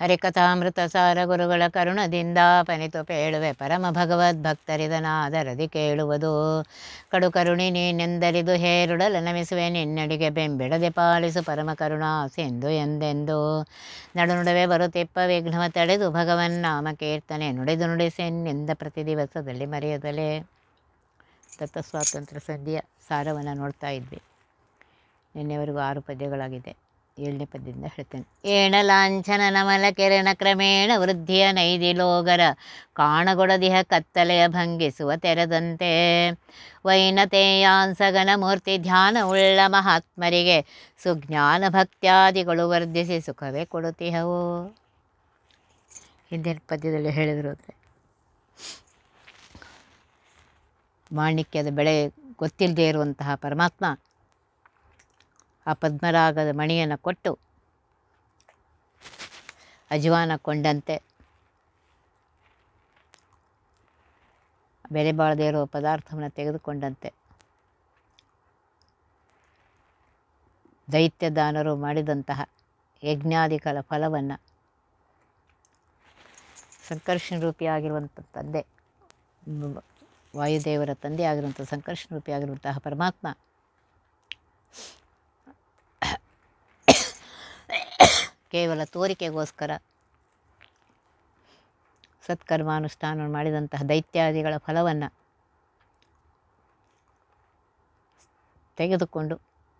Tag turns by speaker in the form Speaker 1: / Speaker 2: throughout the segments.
Speaker 1: ಹರಿಕಥಾಮೃತ ಸಾರ ಗುರುಗಳ ಕರುಣದಿಂದ ಪನಿತು ಪೇಳುವೆ ಪರಮ ಭಗವದ್ ಭಕ್ತರಿದನಾದರದಿ ಕೇಳುವುದು ಕಡು ಕರುಣಿ ನೀನೆಂದರಿದು ಹೇರುಡಲ ನಮಿಸುವೆ ನಿನ್ನಡಿಗೆ ಬೆಂಬಿಡದೆ ಪಾಲಿಸು ಪರಮ ಸಿಂಧು ಎಂದೆಂದು ನಡುವೆ ಬರುತ್ತಿಪ್ಪ ವಿಘ್ನವ ತಡೆದು ಭಗವನ್ ನಾಮ ಕೀರ್ತನೆ ನುಡಿದು ನುಡಿಸೆನ್ನೆಂದ ಪ್ರತಿ ದಿವಸದಲ್ಲಿ ಮರೆಯದಲೇ ದತ್ತ ಸ್ವಾತಂತ್ರ್ಯ ಸಂಧಿಯ ಸಾರವನ್ನು ನೋಡ್ತಾ ಇದ್ವಿ ನಿನ್ನೆವರೆಗೂ ಆರು ಪದ್ಯಗಳಾಗಿದೆ ಏಳನೇ ಪದ್ಯದಿಂದ ಹೇಳ್ತೇನೆ ಲಾಂಛನ ನಮಲ ಕೆರೆನ ಕ್ರಮೇಣ ವೃದ್ಧಿಯ ನೈದಿ ಲೋಗರ ಕಾಣಗೊಡದಿಹ ಕತ್ತಲೆಯ ಭಂಗಿಸುವ ತೆರೆದಂತೆ ವೈನತೇಯಾಂಸಗನ ಮೂರ್ತಿ ಧ್ಯಾನ ಉಳ್ಳ ಮಹಾತ್ಮರಿಗೆ ಸುಜ್ಞಾನ ಭಕ್ತ್ಯಾದಿಗಳು ವರ್ಧಿಸಿ ಸುಖವೇ ಕೊಡುತ್ತಿಹವು ಹಿಂದಿನ ಪದ್ಯದಲ್ಲಿ ಹೇಳಿದರು ಮಾಣಿಕ್ಯದ ಬೆಳೆ ಗೊತ್ತಿಲ್ಲದೇ ಇರುವಂತಹ ಪರಮಾತ್ಮ ಆ ಪದ್ಮರಾಗದ ಮಣಿಯನ್ನು ಕೊಟ್ಟು ಅಜವಾನ ಕೊಂಡಂತೆ ಬೆಲೆ ಬಾಳದೇ ಪದಾರ್ಥವನ್ನು ತೆಗೆದುಕೊಂಡಂತೆ ದೈತ್ಯದಾನರು ಮಾಡಿದಂತಹ ಯಜ್ಞಾದಿಗಳ ಫಲವನ್ನು ಸಂಕರ್ಷಣ ರೂಪಿಯಾಗಿರುವಂಥ ತಂದೆ ವಾಯುದೇವರ ತಂದೆ ಆಗಿರುವಂಥ ಸಂಕರ್ಷಣ ರೂಪಿಯಾಗಿರುವಂತಹ ಪರಮಾತ್ಮ ಕೇವಲ ತೋರಿಕೆಗೋಸ್ಕರ ಸತ್ಕರ್ಮಾನುಷ್ಠಾನ ಮಾಡಿದಂತಹ ದೈತ್ಯಾದಿಗಳ ಫಲವನ್ನು ತೆಗೆದುಕೊಂಡು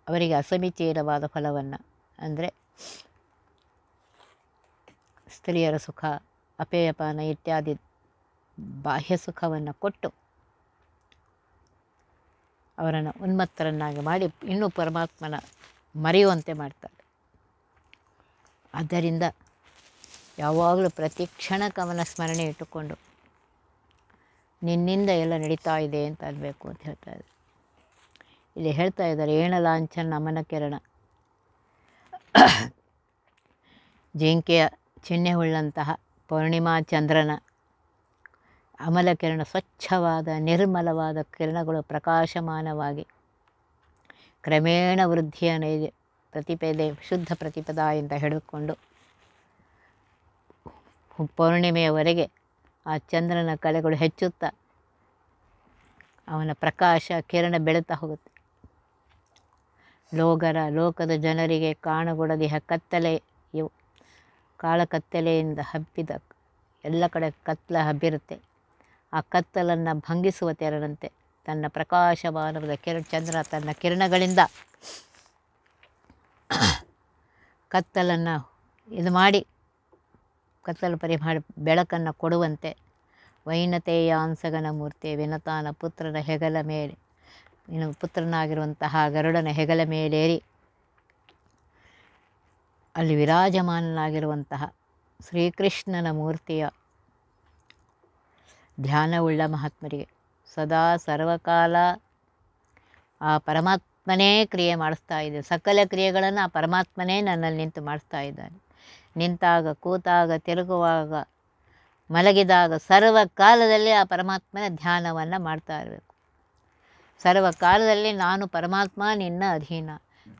Speaker 1: ಅವರಿಗೆ ಅಸಮಿಚೇರವಾದ ಫಲವನ್ನು ಅಂದರೆ ಸ್ತ್ರೀಯರ ಸುಖ ಅಪೇಯಪಾನ ಇತ್ಯಾದಿ ಬಾಹ್ಯ ಸುಖವನ್ನು ಕೊಟ್ಟು ಅವರನ್ನು ಉನ್ಮತ್ತರನ್ನಾಗಿ ಮಾಡಿ ಇನ್ನೂ ಪರಮಾತ್ಮನ ಮರೆಯುವಂತೆ ಮಾಡ್ತಾರೆ ಆದ್ದರಿಂದ ಯಾವಾಗಲೂ ಪ್ರತಿ ಕ್ಷಣ ಸ್ಮರಣೆ ಇಟ್ಟುಕೊಂಡು ನಿನ್ನಿಂದ ಎಲ್ಲ ನಡೀತಾ ಇದೆ ಅಂತ ಅನ್ನಬೇಕು ಅಂತ ಹೇಳ್ತಾ ಇದ್ದಾರೆ ಇಲ್ಲಿ ಹೇಳ್ತಾ ಇದ್ದಾರೆ ಏಣ ಲಾಂಛನ ನಮನ ಕಿರಣ ಜಿಂಕೆಯ ಚಿಹ್ನೆ ಉಳ್ಳಂತಹ ಪೂರ್ಣಿಮಾ ಚಂದ್ರನ ಅಮಲ ಕಿರಣ ಸ್ವಚ್ಛವಾದ ನಿರ್ಮಲವಾದ ಕಿರಣಗಳು ಪ್ರಕಾಶಮಾನವಾಗಿ ಕ್ರಮೇಣ ವೃದ್ಧಿಯನ್ನು ಇದೆ ಪ್ರತಿಪದೆ ಶುದ್ಧ ಪ್ರತಿಪದ ಅಂತ ಹೇಳಿಕೊಂಡು ಪೌರ್ಣಿಮೆಯವರೆಗೆ ಆ ಚಂದ್ರನ ಕಲೆಗಳು ಹೆಚ್ಚುತ್ತಾ ಅವನ ಪ್ರಕಾಶ ಕಿರಣ ಬೆಳೀತಾ ಹೋಗುತ್ತೆ ಲೋಗರ ಲೋಕದ ಜನರಿಗೆ ಕಾಣಗೊಡದಿಹ ಕತ್ತಲೆ ಇವು ಕಾಳಕತ್ತಲೆಯಿಂದ ಹಬ್ಬಿದ ಎಲ್ಲ ಕಡೆ ಕತ್ತಲ ಹಬ್ಬಿರುತ್ತೆ ಆ ಕತ್ತಲನ್ನು ಭಂಗಿಸುವ ತೆರನಂತೆ ತನ್ನ ಪ್ರಕಾಶವಾನದ ಕಿರಣ ಚಂದ್ರ ತನ್ನ ಕಿರಣಗಳಿಂದ ಕತ್ತಲನ್ನು ಇದು ಮಾಡಿ ಕತ್ತಲು ಪರಿಮಾಡಿ ಬೆಳಕನ್ನು ಕೊಡುವಂತೆ ವೈನತೆಯ ಅಂಸಗನ ಮೂರ್ತಿ ವಿನತಾನ ಪುತ್ರನ ಹೆಗಲ ಮೇಲೆ ಇನ್ನು ಪುತ್ರನಾಗಿರುವಂತಹ ಗರುಡನ ಹೆಗಲ ಮೇಲೇರಿ ಅಲ್ಲಿ ವಿರಾಜಮಾನನಾಗಿರುವಂತಹ ಶ್ರೀಕೃಷ್ಣನ ಮೂರ್ತಿಯ ಧ್ಯಾನವುಳ್ಳ ಮಹಾತ್ಮರಿಗೆ ಸದಾ ಸರ್ವಕಾಲ ಆ ಪರಮಾತ್ಮ ಪರಮಾತ್ಮನೇ ಕ್ರಿಯೆ ಮಾಡಿಸ್ತಾ ಇದೆ ಸಕಲ ಕ್ರಿಯೆಗಳನ್ನು ಆ ಪರಮಾತ್ಮನೇ ನನ್ನಲ್ಲಿ ನಿಂತು ಮಾಡಿಸ್ತಾ ಇದ್ದಾನೆ ನಿಂತಾಗ ಕೂತಾಗ ತಿರುಗುವಾಗ ಮಲಗಿದಾಗ ಸರ್ವ ಕಾಲದಲ್ಲಿ ಆ ಪರಮಾತ್ಮನ ಧ್ಯಾನವನ್ನು ಮಾಡ್ತಾ ಇರಬೇಕು ಸರ್ವ ಕಾಲದಲ್ಲಿ ನಾನು ಪರಮಾತ್ಮ ನಿನ್ನ ಅಧೀನ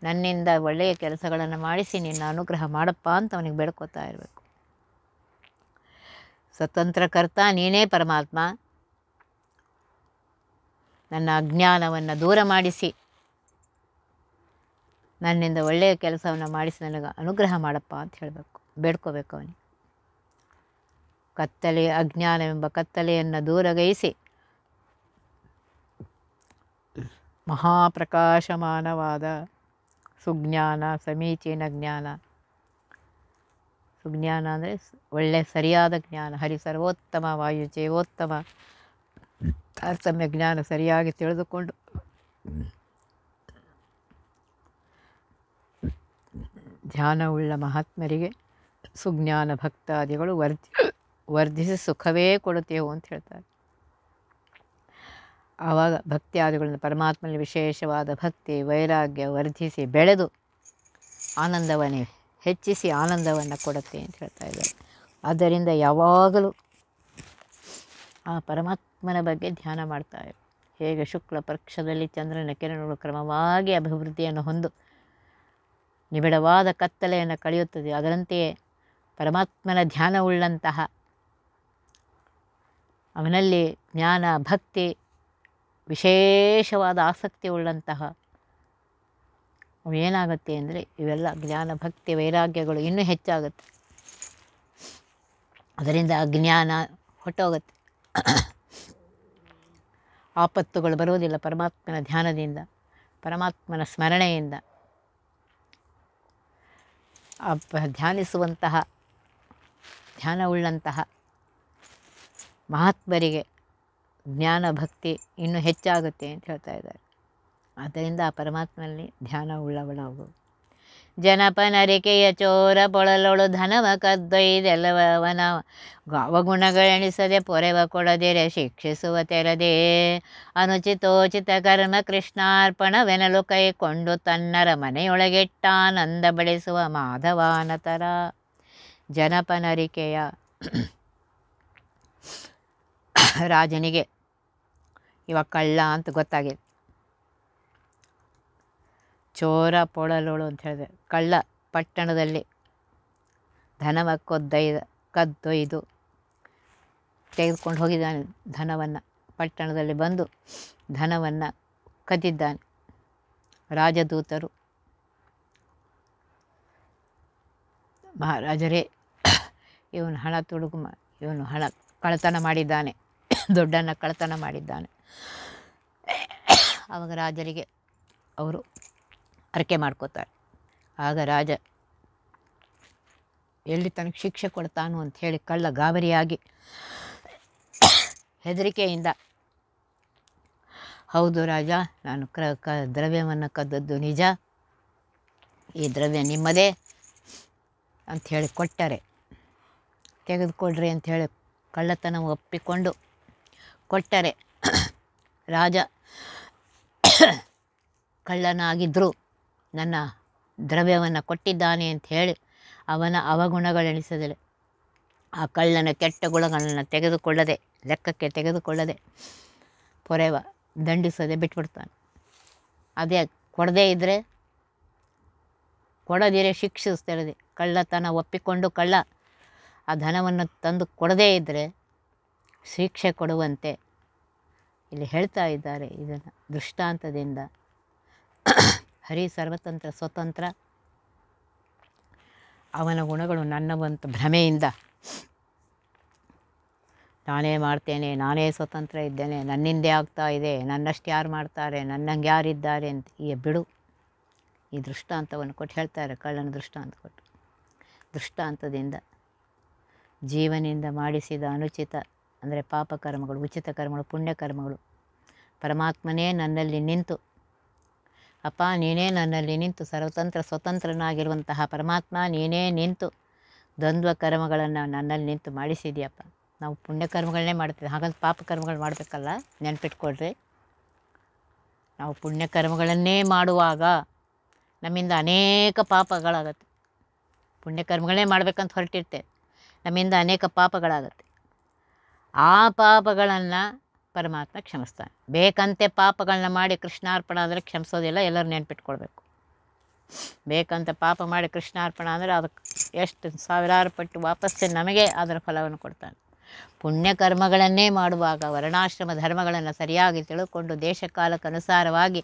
Speaker 1: ನನ್ನಿಂದ ಒಳ್ಳೆಯ ಕೆಲಸಗಳನ್ನು ಮಾಡಿಸಿ ನಿನ್ನ ಅನುಗ್ರಹ ಮಾಡಪ್ಪ ಅಂತ ಅವನಿಗೆ ಬೇಡ್ಕೋತಾ ಇರಬೇಕು ಸ್ವತಂತ್ರಕರ್ತ ನೀನೇ ಪರಮಾತ್ಮ ನನ್ನ ಅಜ್ಞಾನವನ್ನು ದೂರ ಮಾಡಿಸಿ ನನ್ನಿಂದ ಒಳ್ಳೆಯ ಕೆಲಸವನ್ನು ಮಾಡಿಸಿ ನನಗೆ ಅನುಗ್ರಹ ಮಾಡಪ್ಪ ಅಂತ ಹೇಳಬೇಕು ಬೇಡ್ಕೋಬೇಕು ಅವನಿಗೆ ಕತ್ತಲೆ ಅಜ್ಞಾನವೆಂಬ ಕತ್ತಲೆಯನ್ನು ದೂರಗೈಸಿ ಮಹಾಪ್ರಕಾಶಮಾನವಾದ ಸುಜ್ಞಾನ ಸಮೀಚೀನ ಜ್ಞಾನ ಸುಜ್ಞಾನ ಅಂದರೆ ಒಳ್ಳೆಯ ಸರಿಯಾದ ಜ್ಞಾನ ಹರಿ ಸರ್ವೋತ್ತಮ ವಾಯು ಜೀವೋತ್ತಮ ತಾರತಮ್ಯ ಜ್ಞಾನ ಸರಿಯಾಗಿ ತಿಳಿದುಕೊಂಡು ಧ್ಯಾನವುಳ್ಳ ಮಹಾತ್ಮರಿಗೆ ಸುಜ್ಞಾನ ಭಕ್ತಾದಿಗಳು ವರ್ಧಿ ವರ್ಧಿಸಿ ಸುಖವೇ ಕೊಡುತ್ತೇವು ಅಂತ ಹೇಳ್ತಾರೆ ಆವಾಗ ಭಕ್ತಿಯಾದಿಗಳನ್ನು ಪರಮಾತ್ಮನಲ್ಲಿ ವಿಶೇಷವಾದ ಭಕ್ತಿ ವೈರಾಗ್ಯ ವರ್ಧಿಸಿ ಬೆಳೆದು ಆನಂದವನ್ನೇ ಹೆಚ್ಚಿಸಿ ಆನಂದವನ್ನು ಕೊಡುತ್ತೆ ಅಂತ ಹೇಳ್ತಾ ಇದ್ದಾರೆ ಆದ್ದರಿಂದ ಯಾವಾಗಲೂ ಆ ಪರಮಾತ್ಮನ ಬಗ್ಗೆ ಧ್ಯಾನ ಮಾಡ್ತಾ ಹೇಗೆ ಶುಕ್ಲ ಪಕ್ಷದಲ್ಲಿ ಚಂದ್ರನ ಕಿರಣಗಳು ಕ್ರಮವಾಗಿ ಅಭಿವೃದ್ಧಿಯನ್ನು ಹೊಂದು ನಿಬಿಡವಾದ ಕತ್ತಲೆಯನ್ನು ಕಳೆಯುತ್ತದೆ ಅದರಂತೆಯೇ ಪರಮಾತ್ಮನ ಧ್ಯಾನವುಳ್ಳಂತಹ ಅವನಲ್ಲಿ ಜ್ಞಾನ ಭಕ್ತಿ ವಿಶೇಷವಾದ ಆಸಕ್ತಿ ಉಳ್ಳಂತಹ ಏನಾಗುತ್ತೆ ಅಂದರೆ ಇವೆಲ್ಲ ಜ್ಞಾನ ಭಕ್ತಿ ವೈರಾಗ್ಯಗಳು ಇನ್ನೂ ಹೆಚ್ಚಾಗುತ್ತೆ ಅದರಿಂದ ಜ್ಞಾನ ಹೊಟ್ಟೋಗುತ್ತೆ ಆಪತ್ತುಗಳು ಬರುವುದಿಲ್ಲ ಪರಮಾತ್ಮನ ಧ್ಯಾನದಿಂದ ಪರಮಾತ್ಮನ ಸ್ಮರಣೆಯಿಂದ ಧ್ಯಾನಿಸುವಂತಹ ಧ್ಯಾನವುಳ್ಳಂತಹ ಮಹಾತ್ಮರಿಗೆ ಜ್ಞಾನ ಭಕ್ತಿ ಇನ್ನೂ ಹೆಚ್ಚಾಗುತ್ತೆ ಅಂತ ಹೇಳ್ತಾ ಇದ್ದಾರೆ ಆದ್ದರಿಂದ ಆ ಪರಮಾತ್ಮನಲ್ಲಿ ಧ್ಯಾನವುಳ್ಳವನಾಗು ಜನಪನರಿಕೆಯ ಚೋರ ಪೊಳಲೊಳು ಧನವ ಕದ್ದೊಯ್ದೆಲ್ಲವನ ಗಾವಗುಣಗಳೆಣಿಸದೆ ಪೊರೆವ ಕೊಡದಿರೆ ಶಿಕ್ಷಿಸುವ ತೆರದೆ ಅನುಚಿತೋಚಿತ ಕರ್ಮ ಕೃಷ್ಣಾರ್ಪಣವೆನಲು ಕೈಕೊಂಡು ತನ್ನರ ಮನೆಯೊಳಗೆಟ್ಟಾನಂದ ಬೆಳೆಸುವ ಮಾಧವಾನತರ ಜನಪನರಿಕೆಯ ರಾಜನಿಗೆ ಇವ ಕಳ್ಳ ಅಂತ ಗೊತ್ತಾಗಿದೆ ಚೋರ ಪೊಳಲೋಳು ಅಂತ ಹೇಳಿದೆ ಕಳ್ಳ ಪಟ್ಟಣದಲ್ಲಿ ಧನವ ಕೊದ್ದೊಯ್ದ ಕದ್ದೊಯ್ದು ತೆಗೆದುಕೊಂಡು ಹೋಗಿದ್ದಾನೆ ಧನವನ್ನು ಪಟ್ಟಣದಲ್ಲಿ ಬಂದು ಧನವನ್ನು ಕದ್ದಿದ್ದಾನೆ ರಾಜದೂತರು ಮಹಾರಾಜರೇ ಇವನು ಹಣ ತುಡುಗು ಇವನು ಹಣ ಕಳತನ ಮಾಡಿದ್ದಾನೆ ದೊಡ್ಡನ್ನು ಕಳತನ ಮಾಡಿದ್ದಾನೆ ಅವಾಗ ರಾಜರಿಗೆ ಅವರು ಅರಕೆ ಮಾಡ್ಕೋತಾರೆ ಆಗ ರಾಜ ಎಲ್ಲಿ ತನಗೆ ಶಿಕ್ಷೆ ಕೊಡ್ತಾನು ಅಂತ ಹೇಳಿ ಕಳ್ಳ ಗಾಬರಿಯಾಗಿ ಹೆದರಿಕೆಯಿಂದ ಹೌದು ರಾಜ ನಾನು ಕ್ರ ಕ ದ್ರವ್ಯವನ್ನು ಕದ್ದದ್ದು ನಿಜ ಈ ದ್ರವ್ಯ ನಿಮ್ಮದೇ ಅಂತ ಹೇಳಿ ಕೊಟ್ಟರೆ ತೆಗೆದುಕೊಳ್ಳ್ರಿ ಅಂತ ಹೇಳಿ ಕಳ್ಳತನ ಒಪ್ಪಿಕೊಂಡು ಕೊಟ್ಟರೆ ರಾಜ ಕಳ್ಳನಾಗಿದ್ದರು ನನ್ನ ದ್ರವ್ಯವನ್ನು ಕೊಟ್ಟಿದ್ದಾನೆ ಅಂತ ಹೇಳಿ ಅವನ ಅವಗುಣಗಳೆನಿಸಿದರೆ ಆ ಕಳ್ಳನ ಕೆಟ್ಟ ಗುಣಗಳನ್ನು ತೆಗೆದುಕೊಳ್ಳದೆ ಲೆಕ್ಕಕ್ಕೆ ತೆಗೆದುಕೊಳ್ಳದೆ ಪೊರೆವ ದಂಡಿಸದೆ ಬಿಟ್ಬಿಡ್ತಾನೆ ಅದೇ ಕೊಡದೇ ಇದ್ದರೆ ಕೊಡದಿರೇ ಶಿಕ್ಷಿಸ್ತಿರದೆ ಕಳ್ಳತನ ಒಪ್ಪಿಕೊಂಡು ಕಳ್ಳ ಆ ಧನವನ್ನು ತಂದು ಕೊಡದೇ ಇದ್ದರೆ ಶಿಕ್ಷೆ ಕೊಡುವಂತೆ ಇಲ್ಲಿ ಹೇಳ್ತಾ ಇದ್ದಾರೆ ಇದನ್ನು ದೃಷ್ಟಾಂತದಿಂದ ಹರಿ ಸರ್ವತಂತ್ರ ಸ್ವತಂತ್ರ ಅವನ ಗುಣಗಳು ನನ್ನವಂತ ಭ್ರಮೆಯಿಂದ ನಾನೇ ಮಾಡ್ತೇನೆ ನಾನೇ ಸ್ವತಂತ್ರ ಇದ್ದೇನೆ ನನ್ನಿಂದೇ ಆಗ್ತಾ ಇದೆ ನನ್ನಷ್ಟು ಯಾರು ಮಾಡ್ತಾರೆ ನನ್ನಂಗೆ ಯಾರಿದ್ದಾರೆ ಅಂತ ಈ ಬಿಡು ಈ ದೃಷ್ಟಾಂತವನ್ನು ಕೊಟ್ಟು ಹೇಳ್ತಾರೆ ಕಳ್ಳನ ದೃಷ್ಟಾಂತ ಕೊಟ್ಟು ದೃಷ್ಟಾಂತದಿಂದ ಜೀವನಿಂದ ಮಾಡಿಸಿದ ಅನುಚಿತ ಅಂದರೆ ಪಾಪಕರ್ಮಗಳು ಉಚಿತ ಕರ್ಮಗಳು ಪುಣ್ಯಕರ್ಮಗಳು ಪರಮಾತ್ಮನೇ ನನ್ನಲ್ಲಿ ನಿಂತು ಅಪ್ಪ ನೀನೇ ನನ್ನಲ್ಲಿ ನಿಂತು ಸರ್ವತಂತ್ರ ಸ್ವತಂತ್ರನಾಗಿರುವಂತಹ ಪರಮಾತ್ಮ ನೀನೇ ನಿಂತು ದ್ವಂದ್ವ ಕರ್ಮಗಳನ್ನು ನನ್ನಲ್ಲಿ ನಿಂತು ಮಾಡಿಸಿದ್ಯಪ್ಪ ನಾವು ಪುಣ್ಯಕರ್ಮಗಳನ್ನೇ ಮಾಡ್ತೀವಿ ಹಾಗಂತ ಪಾಪ ಕರ್ಮಗಳು ಮಾಡಬೇಕಲ್ಲ ನೆನಪಿಟ್ಕೊಳ್ರಿ ನಾವು ಪುಣ್ಯಕರ್ಮಗಳನ್ನೇ ಮಾಡುವಾಗ ನಮ್ಮಿಂದ ಅನೇಕ ಪಾಪಗಳಾಗತ್ತೆ ಪುಣ್ಯಕರ್ಮಗಳೇ ಮಾಡಬೇಕಂತ ಹೊರಟಿರ್ತೇವೆ ನಮ್ಮಿಂದ ಅನೇಕ ಪಾಪಗಳಾಗತ್ತೆ ಆ ಪಾಪಗಳನ್ನು ಪರಮಾತ್ಮ ಕ್ಷಮಿಸ್ತಾನೆ ಬೇಕಂತೆ ಪಾಪಗಳನ್ನ ಮಾಡಿ ಕೃಷ್ಣಾರ್ಪಣ ಅಂದರೆ ಕ್ಷಮಿಸೋದಿಲ್ಲ ಎಲ್ಲರೂ ನೆನ್ಪಿಟ್ಕೊಳ್ಬೇಕು ಬೇಕಂತ ಪಾಪ ಮಾಡಿ ಕೃಷ್ಣಾರ್ಪಣ ಅಂದರೆ ಅದಕ್ಕೆ ಎಷ್ಟು ಸಾವಿರಾರು ಪಟ್ಟು ವಾಪಸ್ಸು ನಮಗೆ ಅದರ ಫಲವನ್ನು ಕೊಡ್ತಾನೆ ಪುಣ್ಯಕರ್ಮಗಳನ್ನೇ ಮಾಡುವಾಗ ವರ್ಣಾಶ್ರಮ ಧರ್ಮಗಳನ್ನು ಸರಿಯಾಗಿ ತಿಳ್ಕೊಂಡು ದೇಶಕಾಲಕ್ಕೆ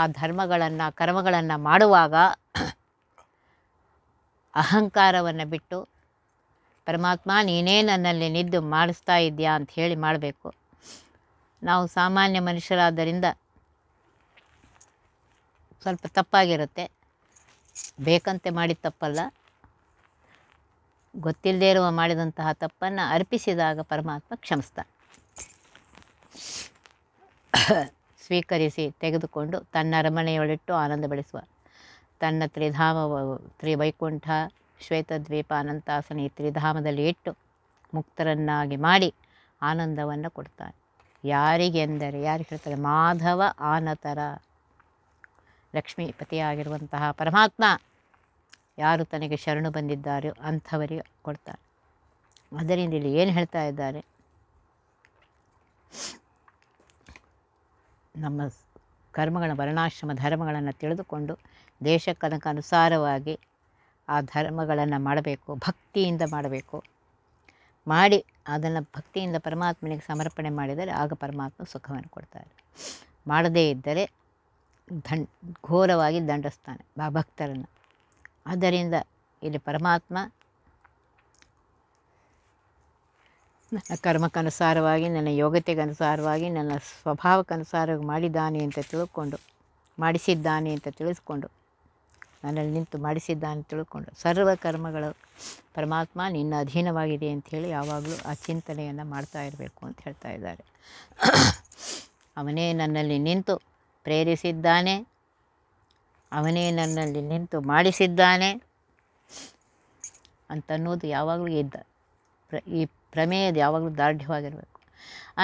Speaker 1: ಆ ಧರ್ಮಗಳನ್ನು ಕರ್ಮಗಳನ್ನು ಮಾಡುವಾಗ ಅಹಂಕಾರವನ್ನು ಬಿಟ್ಟು ಪರಮಾತ್ಮ ನೀನೇ ನನ್ನಲ್ಲಿ ನಿದ್ದು ಮಾಡಿಸ್ತಾ ಇದೆಯಾ ಅಂತ ಹೇಳಿ ಮಾಡಬೇಕು ನಾವು ಸಾಮಾನ್ಯ ಮನುಷ್ಯರಾದ್ದರಿಂದ ಸ್ವಲ್ಪ ತಪ್ಪಾಗಿರುತ್ತೆ ಬೇಕಂತೆ ಮಾಡಿದ ತಪ್ಪಲ್ಲ ಗೊತ್ತಿಲ್ಲದೇ ಇರುವ ಮಾಡಿದಂತಹ ತಪ್ಪನ್ನು ಅರ್ಪಿಸಿದಾಗ ಪರಮಾತ್ಮ ಕ್ಷಮಿಸ್ತಾನೆ ಸ್ವೀಕರಿಸಿ ತೆಗೆದುಕೊಂಡು ತನ್ನ ಅರಮನೆಯೊಳಿಟ್ಟು ಆನಂದ ಬೆಳೆಸುವ ತನ್ನ ತ್ರಿಧಾಮ ತ್ರಿವೈಕುಂಠ ಶ್ವೇತದ್ವೀಪ ಅನಂತಾಸನ ಈ ತ್ರಿಧಾಮದಲ್ಲಿ ಇಟ್ಟು ಮುಕ್ತರನ್ನಾಗಿ ಮಾಡಿ ಆನಂದವನ್ನು ಕೊಡ್ತಾನೆ ಯಾರಿಗೆಂದರೆ ಯಾರು ಹೇಳ್ತಾರೆ ಮಾಧವ ಆನತರ ಲಕ್ಷ್ಮೀಪತಿಯಾಗಿರುವಂತಹ ಪರಮಾತ್ಮ ಯಾರು ತನಗೆ ಶರಣು ಬಂದಿದ್ದಾರೋ ಅಂಥವರಿಗೆ ಕೊಡ್ತಾರೆ ಅದರಿಂದ ಇಲ್ಲಿ ಏನು ಹೇಳ್ತಾ ಇದ್ದಾರೆ ನಮ್ಮ ಕರ್ಮಗಳ ವರ್ಣಾಶ್ರಮ ಧರ್ಮಗಳನ್ನು ತಿಳಿದುಕೊಂಡು ದೇಶ ಅನುಸಾರವಾಗಿ ಆ ಧರ್ಮಗಳನ್ನು ಮಾಡಬೇಕು ಭಕ್ತಿಯಿಂದ ಮಾಡಬೇಕು ಮಾಡಿ ಅದನ್ನು ಭಕ್ತಿಯಿಂದ ಪರಮಾತ್ಮನಿಗೆ ಸಮರ್ಪಣೆ ಮಾಡಿದರೆ ಆಗ ಪರಮಾತ್ಮ ಸುಖವನ್ನು ಕೊಡ್ತಾರೆ ಮಾಡದೇ ಇದ್ದರೆ ದಂಡ್ ಘೋರವಾಗಿ ದಂಡಿಸ್ತಾನೆ ಆ ಭಕ್ತರನ್ನು ಆದ್ದರಿಂದ ಇಲ್ಲಿ ಪರಮಾತ್ಮ ನನ್ನ ಕರ್ಮಕ್ಕನುಸಾರವಾಗಿ ನನ್ನ ಯೋಗ್ಯತೆಗನುಸಾರವಾಗಿ ನನ್ನ ಸ್ವಭಾವಕ್ಕನುಸಾರವಾಗಿ ಮಾಡಿದ್ದಾನೆ ಅಂತ ತಿಳ್ಕೊಂಡು ಮಾಡಿಸಿದ್ದಾನೆ ಅಂತ ತಿಳಿಸ್ಕೊಂಡು ನನ್ನಲ್ಲಿ ನಿಂತು ಮಾಡಿಸಿದ್ದಾನೆ ಅಂತ ತಿಳ್ಕೊಂಡು ಸರ್ವ ಕರ್ಮಗಳು ಪರಮಾತ್ಮ ನಿನ್ನ ಅಧೀನವಾಗಿದೆ ಹೇಳಿ ಯಾವಾಗಲೂ ಆ ಚಿಂತನೆಯನ್ನು ಮಾಡ್ತಾ ಇರಬೇಕು ಅಂತ ಹೇಳ್ತಾ ಇದ್ದಾರೆ ಅವನೇ ನನ್ನಲ್ಲಿ ನಿಂತು ಪ್ರೇರಿಸಿದ್ದಾನೆ ಅವನೇ ನನ್ನಲ್ಲಿ ನಿಂತು ಮಾಡಿಸಿದ್ದಾನೆ ಅಂತನ್ನೋದು ಯಾವಾಗಲೂ ಇದ್ದ ಪ್ರ ಈ ಪ್ರಮೇಯದ ಯಾವಾಗಲೂ ದಾರ್ಢ್ಯವಾಗಿರಬೇಕು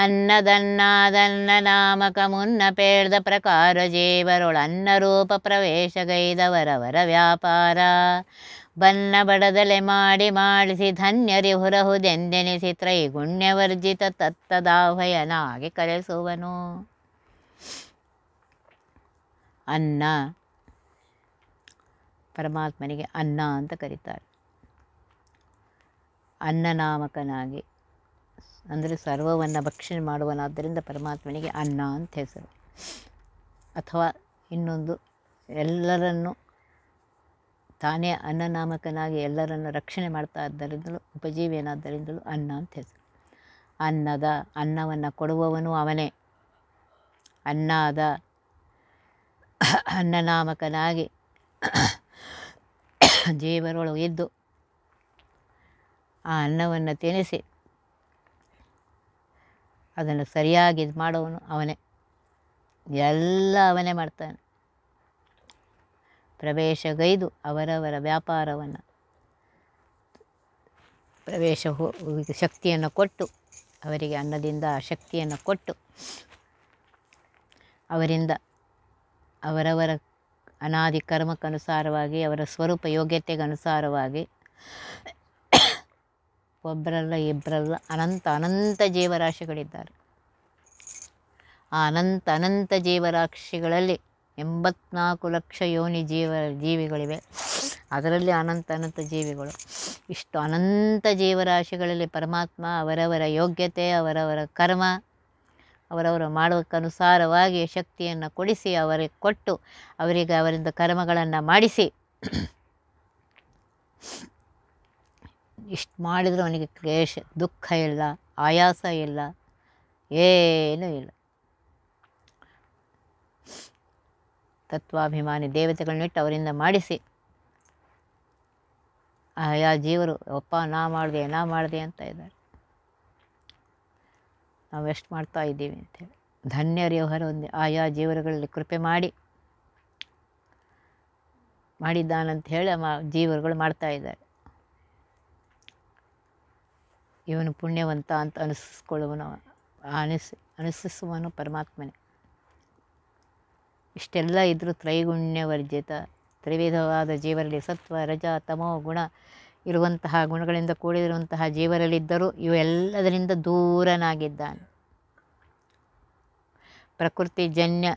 Speaker 1: ಅನ್ನದನ್ನಾದನ್ನ ನಾಮಕ ಮುನ್ನ ಪೇಳ್ದ ಪ್ರಕಾರ ಅನ್ನ ರೂಪ ಪ್ರವೇಶಗೈದವರವರ ವ್ಯಾಪಾರ ಬನ್ನ ಬಡದಲೆ ಮಾಡಿ ಮಾಡಿಸಿ ಧನ್ಯರಿ ಹೊರಹುದೆಂದೆನಿಸಿ ತ್ರೈಗುಣ್ಯವರ್ಜಿತ ತತ್ತದಾಭಯನಾಗಿ ಕರೆಸುವನು ಅನ್ನ ಪರಮಾತ್ಮನಿಗೆ ಅನ್ನ ಅಂತ ಕರೀತಾರೆ ಅನ್ನನಾಮಕನಾಗಿ ಅಂದರೆ ಸರ್ವವನ್ನು ಭಕ್ಷಣೆ ಮಾಡುವನಾದ್ದರಿಂದ ಪರಮಾತ್ಮನಿಗೆ ಅನ್ನ ಅಂತ ಹೆಸರು ಅಥವಾ ಇನ್ನೊಂದು ಎಲ್ಲರನ್ನು ತಾನೇ ಅನ್ನನಾಮಕನಾಗಿ ಎಲ್ಲರನ್ನು ರಕ್ಷಣೆ ಮಾಡ್ತಾ ಇದ್ದರಿಂದಲೂ ಉಪಜೀವಿಯನಾದ್ದರಿಂದಲೂ ಅನ್ನ ಅಂತ ಹೆಸರು ಅನ್ನದ ಅನ್ನವನ್ನು ಕೊಡುವವನು ಅವನೇ ಅನ್ನದ ಅನ್ನನಾಮಕನಾಗಿ ಜೀವರೊಳಗೆ ಇದ್ದು ಆ ಅನ್ನವನ್ನು ತಿನಿಸಿ ಅದನ್ನು ಸರಿಯಾಗಿ ಇದು ಮಾಡೋನು ಅವನೇ ಎಲ್ಲ ಅವನೇ ಮಾಡ್ತಾನೆ ಪ್ರವೇಶಗೈದು ಅವರವರ ವ್ಯಾಪಾರವನ್ನು ಪ್ರವೇಶ ಶಕ್ತಿಯನ್ನು ಕೊಟ್ಟು ಅವರಿಗೆ ಅನ್ನದಿಂದ ಶಕ್ತಿಯನ್ನು ಕೊಟ್ಟು ಅವರಿಂದ ಅವರವರ ಅನಾದಿ ಕರ್ಮಕ್ಕನುಸಾರವಾಗಿ ಅವರ ಸ್ವರೂಪ ಯೋಗ್ಯತೆಗನುಸಾರವಾಗಿ ಒಬ್ಬರಲ್ಲ ಇಬ್ಬರಲ್ಲ ಅನಂತ ಅನಂತ ಜೀವರಾಶಿಗಳಿದ್ದಾರೆ ಆ ಅನಂತ ಅನಂತ ಜೀವರಾಶಿಗಳಲ್ಲಿ ಎಂಬತ್ನಾಲ್ಕು ಲಕ್ಷ ಯೋನಿ ಜೀವ ಜೀವಿಗಳಿವೆ ಅದರಲ್ಲಿ ಅನಂತ ಅನಂತ ಜೀವಿಗಳು ಇಷ್ಟು ಅನಂತ ಜೀವರಾಶಿಗಳಲ್ಲಿ ಪರಮಾತ್ಮ ಅವರವರ ಯೋಗ್ಯತೆ ಅವರವರ ಕರ್ಮ ಅವರವರು ಮಾಡೋಕ್ಕನುಸಾರವಾಗಿ ಶಕ್ತಿಯನ್ನು ಕೊಡಿಸಿ ಅವರಿಗೆ ಕೊಟ್ಟು ಅವರಿಗೆ ಅವರಿಂದ ಕರ್ಮಗಳನ್ನು ಮಾಡಿಸಿ ಇಷ್ಟು ಮಾಡಿದರೂ ಅವನಿಗೆ ಕ್ಲೇಶ ದುಃಖ ಇಲ್ಲ ಆಯಾಸ ಇಲ್ಲ ಏನೂ ಇಲ್ಲ ತತ್ವಾಭಿಮಾನಿ ದೇವತೆಗಳನ್ನಿಟ್ಟು ಅವರಿಂದ ಮಾಡಿಸಿ ಆಯಾ ಜೀವರು ಅಪ್ಪ ನಾ ಮಾಡಿದೆ ನಾ ಮಾಡಿದೆ ಅಂತ ಇದ್ದಾರೆ ನಾವು ಎಷ್ಟು ಮಾಡ್ತಾ ಇದ್ದೀವಿ ಅಂತೇಳಿ ಧನ್ಯರು ವ್ಯವಹಾರ ಒಂದು ಆಯಾ ಜೀವರುಗಳಲ್ಲಿ ಕೃಪೆ ಮಾಡಿ ಮಾಡಿದ್ದಾನಂತ ಹೇಳಿ ಮಾ ಜೀವರುಗಳು ಮಾಡ್ತಾ ಇದ್ದಾರೆ ಇವನು ಪುಣ್ಯವಂತ ಅಂತ ಅನಿಸ್ಕೊಳ್ಳುವನು ಅನಿಸ್ ಅನಿಸಿಸುವನು ಪರಮಾತ್ಮನೇ ಇಷ್ಟೆಲ್ಲ ಇದ್ದರೂ ತ್ರೈಗುಣ್ಯವರ್ಜಿತ ತ್ರಿವಿಧವಾದ ಜೀವರಲ್ಲಿ ಸತ್ವ ರಜ ತಮೋ ಗುಣ ಇರುವಂತಹ ಗುಣಗಳಿಂದ ಕೂಡಿರುವಂತಹ ಜೀವರಲ್ಲಿದ್ದರೂ ಇವೆಲ್ಲದರಿಂದ ದೂರನಾಗಿದ್ದಾನೆ ಪ್ರಕೃತಿ ಜನ್ಯ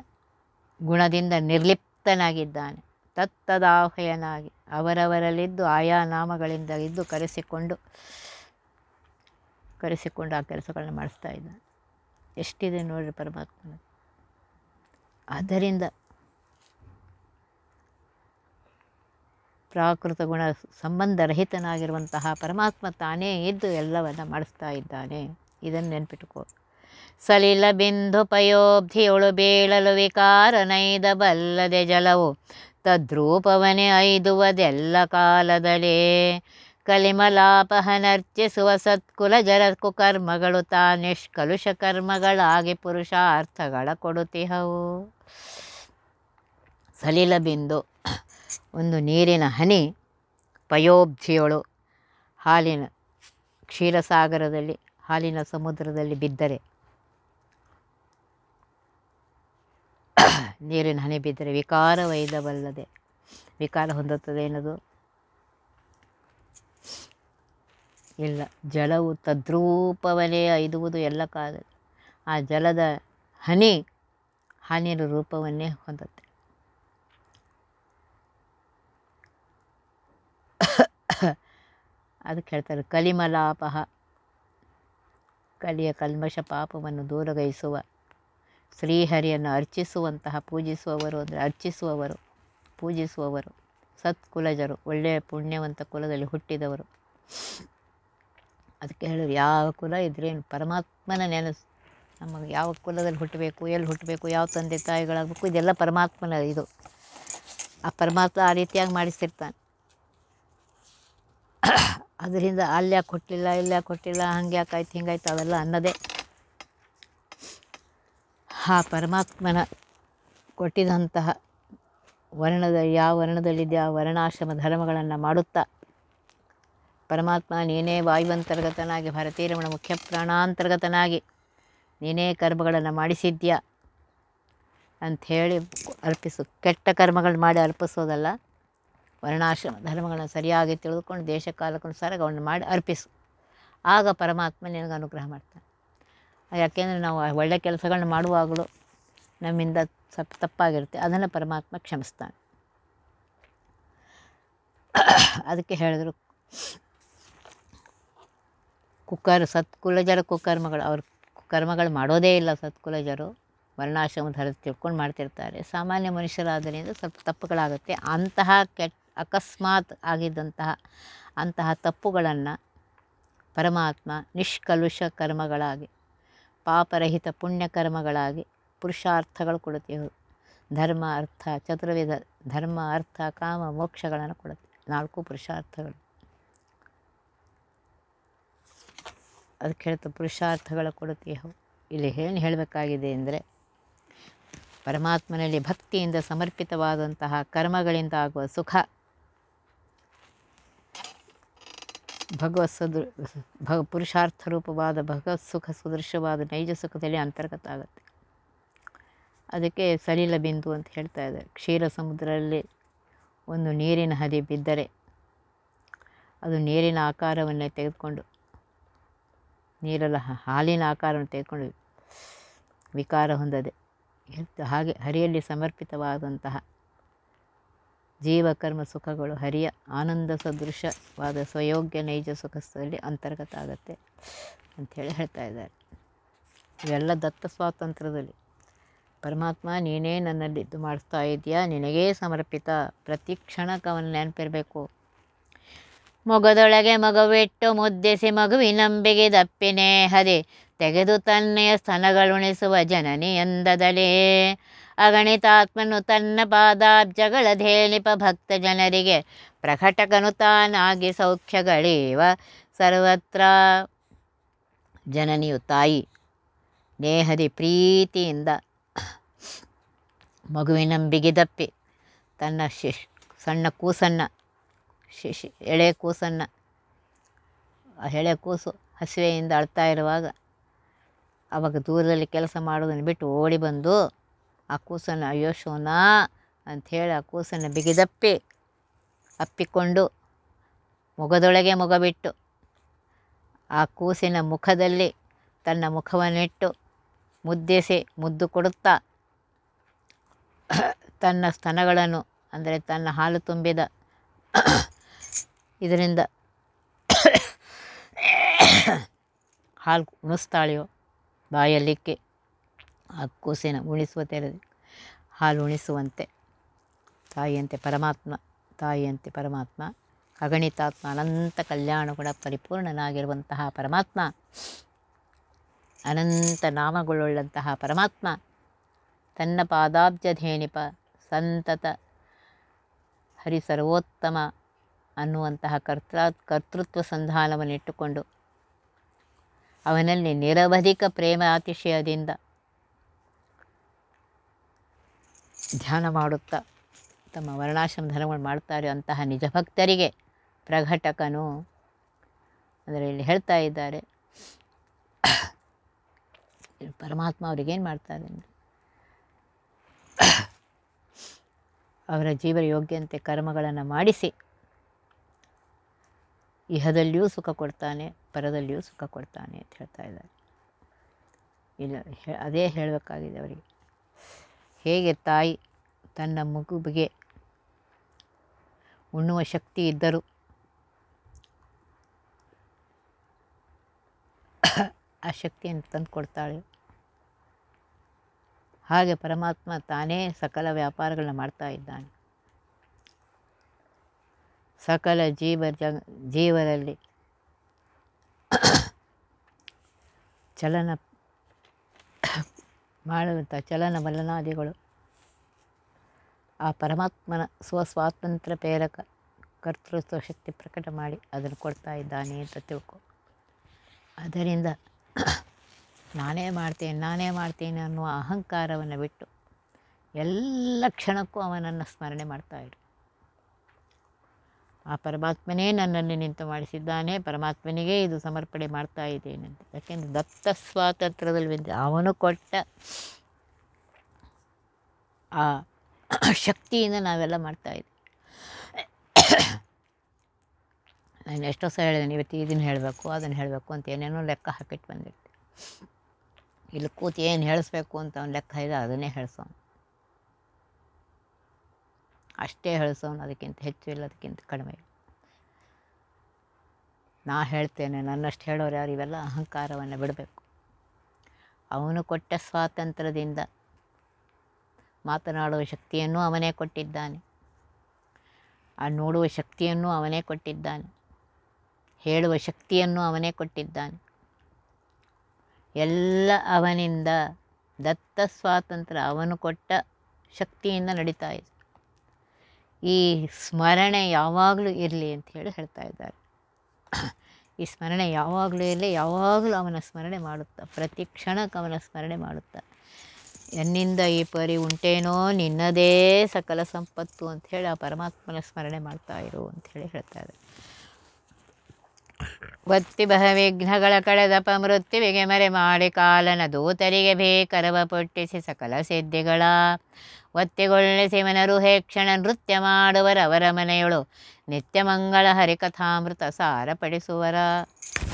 Speaker 1: ಗುಣದಿಂದ ನಿರ್ಲಿಪ್ತನಾಗಿದ್ದಾನೆ ತತ್ತದಾಹಯನಾಗಿ ಅವರವರಲ್ಲಿದ್ದು ಆಯಾ ನಾಮಗಳಿಂದ ಇದ್ದು ಕರೆಸಿಕೊಂಡು ಕರೆಸಿಕೊಂಡು ಆ ಕೆಲಸಗಳನ್ನ ಮಾಡಿಸ್ತಾ ಇದ್ದ ಎಷ್ಟಿದೆ ನೋಡಿರಿ ಪರಮಾತ್ಮನ ಆದ್ದರಿಂದ ಪ್ರಾಕೃತ ಗುಣ ಸಂಬಂಧರಹಿತನಾಗಿರುವಂತಹ ಪರಮಾತ್ಮ ತಾನೇ ಇದ್ದು ಎಲ್ಲವನ್ನ ಮಾಡಿಸ್ತಾ ಇದ್ದಾನೆ ಇದನ್ನು ನೆನ್ಪಿಟ್ಟುಕೋ ಸಲಿಲ ಬಿಂದು ಪಯೋಬ್ಧಿಯೊಳು ಬೀಳಲು ವಿಕಾರ ನೈದ ಬಲ್ಲದೆ ಜಲವು ತದ್ರೂಪವನೇ ಐದುವದೆಲ್ಲ ಕಾಲದಲ್ಲೇ ಕಲಿಮಲಾಪಹನರ್ಚೆ ಸುವಸತ್ಕುಲ ಜರಕು ಕರ್ಮಗಳು ನಿಷ್ಕಲುಷ ಕರ್ಮಗಳಾಗಿ ಪುರುಷಾರ್ಥಗಳ ಕೊಡುತ್ತಿಹವು ಸಲಿಲ ಬಿಂದು ಒಂದು ನೀರಿನ ಹನಿ ಪಯೋಬ್ಧಿಯೊಳು ಹಾಲಿನ ಕ್ಷೀರಸಾಗರದಲ್ಲಿ ಹಾಲಿನ ಸಮುದ್ರದಲ್ಲಿ ಬಿದ್ದರೆ ನೀರಿನ ಹನಿ ಬಿದ್ದರೆ ವಿಕಾರ ವೈದವಲ್ಲದೆ ವಿಕಾರ ಹೊಂದುತ್ತದೆ ಏನದು ಇಲ್ಲ ಜಲವು ತದ್ರೂಪವನೇ ಐದುವುದು ಎಲ್ಲ ಕಾಲ ಆ ಜಲದ ಹನಿ ಹನಿಯ ರೂಪವನ್ನೇ ಹೊಂದುತ್ತೆ ಅದಕ್ಕೆ ಹೇಳ್ತಾರೆ ಕಲಿಮಲಾಪ ಕಲಿಯ ಕಲ್ಮಶ ಪಾಪವನ್ನು ದೂರಗೈಸುವ ಶ್ರೀಹರಿಯನ್ನು ಅರ್ಚಿಸುವಂತಹ ಪೂಜಿಸುವವರು ಅಂದರೆ ಅರ್ಚಿಸುವವರು ಪೂಜಿಸುವವರು ಸತ್ಕುಲಜರು ಒಳ್ಳೆಯ ಪುಣ್ಯವಂತ ಕುಲದಲ್ಲಿ ಹುಟ್ಟಿದವರು ಅದಕ್ಕೆ ಹೇಳಿದ್ರು ಯಾವ ಕುಲ ಇದ್ರೇನು ಪರಮಾತ್ಮನ ನೆನೆಸು ನಮಗೆ ಯಾವ ಕುಲದಲ್ಲಿ ಹುಟ್ಟಬೇಕು ಎಲ್ಲಿ ಹುಟ್ಟಬೇಕು ಯಾವ ತಂದೆ ತಾಯಿಗಳಾಗಬೇಕು ಇದೆಲ್ಲ ಪರಮಾತ್ಮನ ಇದು ಆ ಪರಮಾತ್ಮ ಆ ರೀತಿಯಾಗಿ ಮಾಡಿಸಿರ್ತಾನೆ ಅದರಿಂದ ಅಲ್ಲಿ ಯಾಕೆ ಕೊಟ್ಟಿಲ್ಲ ಇಲ್ಲಿ ಯಾಕೆ ಕೊಟ್ಟಿಲ್ಲ ಹಂಗೆ ಯಾಕಾಯ್ತು ಹಿಂಗಾಯ್ತು ಅವೆಲ್ಲ ಅನ್ನೋದೇ ಆ ಪರಮಾತ್ಮನ ಕೊಟ್ಟಿದಂತಹ ವರ್ಣದ ಯಾವ ವರ್ಣದಲ್ಲಿದೆ ಆ ವರ್ಣಾಶ್ರಮ ಧರ್ಮಗಳನ್ನು ಮಾಡುತ್ತಾ ಪರಮಾತ್ಮ ನೀನೇ ವಾಯುವಂತರ್ಗತನಾಗಿ ಭರತೀರಮಣ ಮುಖ್ಯ ಪ್ರಾಣಾಂತರ್ಗತನಾಗಿ ನೀನೇ ಕರ್ಮಗಳನ್ನು ಮಾಡಿಸಿದ್ಯಾ ಅಂಥೇಳಿ ಅರ್ಪಿಸು ಕೆಟ್ಟ ಕರ್ಮಗಳನ್ನ ಮಾಡಿ ಅರ್ಪಿಸೋದಲ್ಲ ವರ್ಣಾಶ್ರಮ ಧರ್ಮಗಳನ್ನು ಸರಿಯಾಗಿ ತಿಳಿದುಕೊಂಡು ದೇಶ ಕಾಲಕ್ಕನುಸಾರ ಅವನ್ನು ಮಾಡಿ ಅರ್ಪಿಸು ಆಗ ಪರಮಾತ್ಮ ನಿನಗೆ ಅನುಗ್ರಹ ಮಾಡ್ತಾನೆ ಯಾಕೆಂದರೆ ನಾವು ಒಳ್ಳೆ ಕೆಲಸಗಳನ್ನ ಮಾಡುವಾಗಲೂ ನಮ್ಮಿಂದ ಸ್ವಲ್ಪ ತಪ್ಪಾಗಿರುತ್ತೆ ಅದನ್ನು ಪರಮಾತ್ಮ ಕ್ಷಮಿಸ್ತಾನೆ ಅದಕ್ಕೆ ಹೇಳಿದ್ರು ಕುಕ್ಕರ್ ಸತ್ಕುಲಜರ ಕುಕರ್ಮಗಳು ಅವ್ರ ಕರ್ಮಗಳು ಮಾಡೋದೇ ಇಲ್ಲ ಸತ್ಕುಲಜರು ವರ್ಣಾಶ್ರಮ ಧರ ತಿಳ್ಕೊಂಡು ಮಾಡ್ತಿರ್ತಾರೆ ಸಾಮಾನ್ಯ ಮನುಷ್ಯರಾದ್ದರಿಂದ ಸ್ವಲ್ಪ ತಪ್ಪುಗಳಾಗುತ್ತೆ ಅಂತಹ ಕೆಟ್ಟ ಅಕಸ್ಮಾತ್ ಆಗಿದ್ದಂತಹ ಅಂತಹ ತಪ್ಪುಗಳನ್ನು ಪರಮಾತ್ಮ ನಿಷ್ಕಲುಷ ಕರ್ಮಗಳಾಗಿ ಪಾಪರಹಿತ ಪುಣ್ಯ ಕರ್ಮಗಳಾಗಿ ಪುರುಷಾರ್ಥಗಳು ಕೊಡುತ್ತೆ ಧರ್ಮ ಅರ್ಥ ಚತುರ್ವಿಧ ಧರ್ಮ ಅರ್ಥ ಕಾಮ ಮೋಕ್ಷಗಳನ್ನು ಕೊಡುತ್ತೆ ನಾಲ್ಕು ಪುರುಷಾರ್ಥಗಳು ಅದಕ್ಕೆ ಹೇಳ್ತು ಪುರುಷಾರ್ಥಗಳ ಕೊಡುತ್ತೀಯ ಇಲ್ಲಿ ಏನು ಹೇಳಬೇಕಾಗಿದೆ ಅಂದರೆ ಪರಮಾತ್ಮನಲ್ಲಿ ಭಕ್ತಿಯಿಂದ ಸಮರ್ಪಿತವಾದಂತಹ ಕರ್ಮಗಳಿಂದ ಆಗುವ ಸುಖ ಭಗವತ್ ಸದೃ ಭ ಪುರುಷಾರ್ಥ ರೂಪವಾದ ಭಗವತ್ ಸುಖ ಸದೃಶವಾದ ನೈಜ ಸುಖದಲ್ಲಿ ಅಂತರ್ಗತ ಆಗುತ್ತೆ ಅದಕ್ಕೆ ಸಲೀಲ ಬಿಂದು ಅಂತ ಹೇಳ್ತಾ ಇದ್ದಾರೆ ಕ್ಷೀರ ಸಮುದ್ರದಲ್ಲಿ ಒಂದು ನೀರಿನ ಹದಿ ಬಿದ್ದರೆ ಅದು ನೀರಿನ ಆಕಾರವನ್ನೇ ತೆಗೆದುಕೊಂಡು ನೀರೆಲ್ಲ ಹಾಲಿನ ಆಕಾರವನ್ನು ತೆಗೆದುಕೊಂಡು ವಿಕಾರ ಹೊಂದದೆ ಹಾಗೆ ಹರಿಯಲ್ಲಿ ಸಮರ್ಪಿತವಾದಂತಹ ಜೀವಕರ್ಮ ಸುಖಗಳು ಹರಿಯ ಆನಂದ ಸದೃಶವಾದ ಸ್ವಯೋಗ್ಯ ನೈಜ ಸುಖದಲ್ಲಿ ಅಂತರ್ಗತ ಆಗತ್ತೆ ಅಂಥೇಳಿ ಹೇಳ್ತಾ ಇದ್ದಾರೆ ಇವೆಲ್ಲ ದತ್ತ ಸ್ವಾತಂತ್ರ್ಯದಲ್ಲಿ ಪರಮಾತ್ಮ ನೀನೇ ನನ್ನಲ್ಲಿ ಇದು ಮಾಡಿಸ್ತಾ ಇದೆಯಾ ನಿನಗೇ ಸಮರ್ಪಿತ ಪ್ರತಿ ಕ್ಷಣಕ್ಕೆ ಅವನ ನೆನಪಿರಬೇಕು ಮೊಗದೊಳಗೆ ಮಗುವಿಟ್ಟು ಮುದ್ದಿಸಿ ಮಗುವಿನಂಬಿಗೆ ದಪ್ಪಿನೇ ಹರಿ ತೆಗೆದು ತನ್ನೆಯ ಸ್ತನಗಳುಣಿಸುವ ಎಂದದಲೇ ಅಗಣಿತಾತ್ಮನು ತನ್ನ ಪಾದಾಬ್ಜಗಳ ಧೇಲಿಪ ಭಕ್ತ ಜನರಿಗೆ ಪ್ರಕಟಕನು ತಾನಾಗಿ ಸೌಖ್ಯಗಳೀವ ಸರ್ವತ್ರ ಜನನಿಯು ತಾಯಿ ನೇಹದಿ ಪ್ರೀತಿಯಿಂದ ಮಗುವಿನಂಬಿಗೆ ದಪ್ಪಿ ತನ್ನ ಶಿಶ್ ಸಣ್ಣ ಕೂಸನ್ನು ಶಿಶಿ ಎಳೆ ಕೂಸನ್ನು ಆ ಎಳೆ ಕೂಸು ಹಸಿವೆಯಿಂದ ಅಳ್ತಾ ಇರುವಾಗ ಅವಾಗ ದೂರದಲ್ಲಿ ಕೆಲಸ ಮಾಡೋದನ್ನು ಬಿಟ್ಟು ಓಡಿ ಬಂದು ಆ ಕೂಸನ್ನು ಅಯ್ಯೋ ಶೋನ ಅಂಥೇಳಿ ಆ ಕೂಸನ್ನು ಬಿಗಿದಪ್ಪಿ ಅಪ್ಪಿಕೊಂಡು ಮುಗದೊಳಗೆ ಮುಗ ಬಿಟ್ಟು ಆ ಕೂಸಿನ ಮುಖದಲ್ಲಿ ತನ್ನ ಮುಖವನ್ನಿಟ್ಟು ಮುದ್ದಿಸಿ ಮುದ್ದು ಕೊಡುತ್ತಾ ತನ್ನ ಸ್ತನಗಳನ್ನು ಅಂದರೆ ತನ್ನ ಹಾಲು ತುಂಬಿದ ಇದರಿಂದ ಹಾಲು ಉಣಿಸ್ತಾಳೆಯೋ ಬಾಯಲ್ಲಿಕ್ಕೆ ಆ ಕೂಸಿನ ಉಣಿಸುವ ತೆರೆ ಹಾಲು ಉಣಿಸುವಂತೆ ತಾಯಿಯಂತೆ ಪರಮಾತ್ಮ ತಾಯಿಯಂತೆ ಪರಮಾತ್ಮ ಅಗಣಿತಾತ್ಮ ಅನಂತ ಕಲ್ಯಾಣ ಗುಣ ಪರಿಪೂರ್ಣನಾಗಿರುವಂತಹ ಪರಮಾತ್ಮ ಅನಂತ ನಾಮಗಳುಳ್ಳಂತಹ ಪರಮಾತ್ಮ ತನ್ನ ಪಾದಾಬ್ಜಧೇನಿಪ ಸಂತತ ಸರ್ವೋತ್ತಮ ಅನ್ನುವಂತಹ ಕರ್ತೃ ಕರ್ತೃತ್ವ ಸಂಧಾನವನ್ನಿಟ್ಟುಕೊಂಡು ಅವನಲ್ಲಿ ನಿರವಧಿಕ ಪ್ರೇಮ ಅತಿಶಯದಿಂದ ಧ್ಯಾನ ಮಾಡುತ್ತಾ ತಮ್ಮ ವರ್ಣಾಶ್ರಮ ಧರ್ಮಗಳು ಮಾಡ್ತಾರೆ ಅಂತಹ ನಿಜ ಭಕ್ತರಿಗೆ ಪ್ರಘಟಕನು ಅಂದರೆ ಇಲ್ಲಿ ಹೇಳ್ತಾ ಇದ್ದಾರೆ ಪರಮಾತ್ಮ ಅವ್ರಿಗೇನು ಮಾಡ್ತಾರೆ ಅಂದರೆ ಅವರ ಜೀವನ ಯೋಗ್ಯಂತೆ ಕರ್ಮಗಳನ್ನು ಮಾಡಿಸಿ ಇಹದಲ್ಲಿಯೂ ಸುಖ ಕೊಡ್ತಾನೆ ಪರದಲ್ಲಿಯೂ ಸುಖ ಕೊಡ್ತಾನೆ ಅಂತ ಹೇಳ್ತಾ ಇದ್ದಾರೆ ಇಲ್ಲ ಅದೇ ಹೇಳಬೇಕಾಗಿದೆ ಅವರಿಗೆ ಹೇಗೆ ತಾಯಿ ತನ್ನ ಮಗುವಿಗೆ ಉಣ್ಣುವ ಶಕ್ತಿ ಇದ್ದರೂ ಆ ಶಕ್ತಿಯನ್ನು ತಂದು ಕೊಡ್ತಾಳೆ ಹಾಗೆ ಪರಮಾತ್ಮ ತಾನೇ ಸಕಲ ವ್ಯಾಪಾರಗಳನ್ನ ಮಾಡ್ತಾ ಇದ್ದಾನೆ ಸಕಲ ಜೀವ ಜೀವರಲ್ಲಿ ಚಲನ ಮಾಡುವಂಥ ಮಲನಾದಿಗಳು ಆ ಪರಮಾತ್ಮನ ಸ್ವಸ್ವಾತಂತ್ರ್ಯ ಪ್ರೇರಕ ಕರ್ತೃತ್ವ ಶಕ್ತಿ ಪ್ರಕಟ ಮಾಡಿ ಅದನ್ನು ಕೊಡ್ತಾ ಇದ್ದಾನೆ ಅಂತ ತಿಳ್ಕೊ ಅದರಿಂದ ನಾನೇ ಮಾಡ್ತೇನೆ ನಾನೇ ಮಾಡ್ತೇನೆ ಅನ್ನುವ ಅಹಂಕಾರವನ್ನು ಬಿಟ್ಟು ಎಲ್ಲ ಕ್ಷಣಕ್ಕೂ ಅವನನ್ನು ಸ್ಮರಣೆ ಮಾಡ್ತಾ ಆ ಪರಮಾತ್ಮನೇ ನನ್ನನ್ನು ನಿಂತು ಮಾಡಿಸಿದ್ದಾನೆ ಪರಮಾತ್ಮನಿಗೆ ಇದು ಸಮರ್ಪಣೆ ಮಾಡ್ತಾ ಅಂತ ಯಾಕೆಂದರೆ ದತ್ತ ಸ್ವಾತಂತ್ರ್ಯದಲ್ಲಿ ಅವನು ಕೊಟ್ಟ ಆ ಶಕ್ತಿಯಿಂದ ನಾವೆಲ್ಲ ಮಾಡ್ತಾಯಿದ್ವಿ ನಾನು ಎಷ್ಟೋ ಸಹ ಹೇಳಿದ್ದೇನೆ ಇವತ್ತು ಇದನ್ನು ಹೇಳಬೇಕು ಅದನ್ನು ಹೇಳಬೇಕು ಅಂತ ಏನೇನೋ ಲೆಕ್ಕ ಹಾಕಿಟ್ಟು ಬಂದಿರ್ತೀವಿ ಇಲ್ಲಿ ಕೂತು ಏನು ಹೇಳಿಸ್ಬೇಕು ಅಂತ ಅವ್ನು ಲೆಕ್ಕ ಇದೆ ಅದನ್ನೇ ಹೇಳಿಸೋನು ಅಷ್ಟೇ ಹೇಳಿಸೋನು ಅದಕ್ಕಿಂತ ಹೆಚ್ಚು ಇಲ್ಲ ಅದಕ್ಕಿಂತ ಕಡಿಮೆ ಇಲ್ಲ ನಾ ಹೇಳ್ತೇನೆ ನನ್ನಷ್ಟು ಹೇಳೋರು ಯಾರು ಇವೆಲ್ಲ ಅಹಂಕಾರವನ್ನು ಬಿಡಬೇಕು ಅವನು ಕೊಟ್ಟ ಸ್ವಾತಂತ್ರ್ಯದಿಂದ ಮಾತನಾಡುವ ಶಕ್ತಿಯನ್ನು ಅವನೇ ಕೊಟ್ಟಿದ್ದಾನೆ ಆ ನೋಡುವ ಶಕ್ತಿಯನ್ನು ಅವನೇ ಕೊಟ್ಟಿದ್ದಾನೆ ಹೇಳುವ ಶಕ್ತಿಯನ್ನು ಅವನೇ ಕೊಟ್ಟಿದ್ದಾನೆ ಎಲ್ಲ ಅವನಿಂದ ದತ್ತ ಸ್ವಾತಂತ್ರ್ಯ ಅವನು ಕೊಟ್ಟ ಶಕ್ತಿಯಿಂದ ನಡೀತಾ ಇದೆ ಈ ಸ್ಮರಣೆ ಯಾವಾಗಲೂ ಇರಲಿ ಅಂತ ಹೇಳಿ ಹೇಳ್ತಾ ಇದ್ದಾರೆ ಈ ಸ್ಮರಣೆ ಯಾವಾಗಲೂ ಇರಲಿ ಯಾವಾಗಲೂ ಅವನ ಸ್ಮರಣೆ ಮಾಡುತ್ತಾ ಪ್ರತಿ ಕ್ಷಣಕ್ಕೆ ಅವನ ಸ್ಮರಣೆ ಮಾಡುತ್ತಾ ಎನ್ನಿಂದ ಈ ಪರಿ ಉಂಟೇನೋ ನಿನ್ನದೇ ಸಕಲ ಸಂಪತ್ತು ಅಂತ ಹೇಳಿ ಆ ಪರಮಾತ್ಮನ ಸ್ಮರಣೆ ಮಾಡ್ತಾ ಇರು ಹೇಳ್ತಾ ಇದ್ದಾರೆ ಒತ್ತಿ ಬಹ ವಿಘ್ನಗಳ ಕಳೆದಪ ಮೃತ್ಯುವಿಗೆ ಮರೆ ಮಾಡಿ ಕಾಲನ ದೂತರಿಗೆ ಬೇಕರವ ಪೊಟ್ಟಿಸಿ ಸಕಲ ಸಿದ್ಧಿಗಳ ಒತ್ತೆಗೊಳ್ಳೆ ಸಿಮನರು ಹೇ ಕ್ಷಣ ನೃತ್ಯ ಮಾಡುವರವರ ಮನೆಯೊಳು ನಿತ್ಯಮಂಗಳ ಹರಿಕಥಾಮೃತ ಸಾರಪಡಿಸುವರ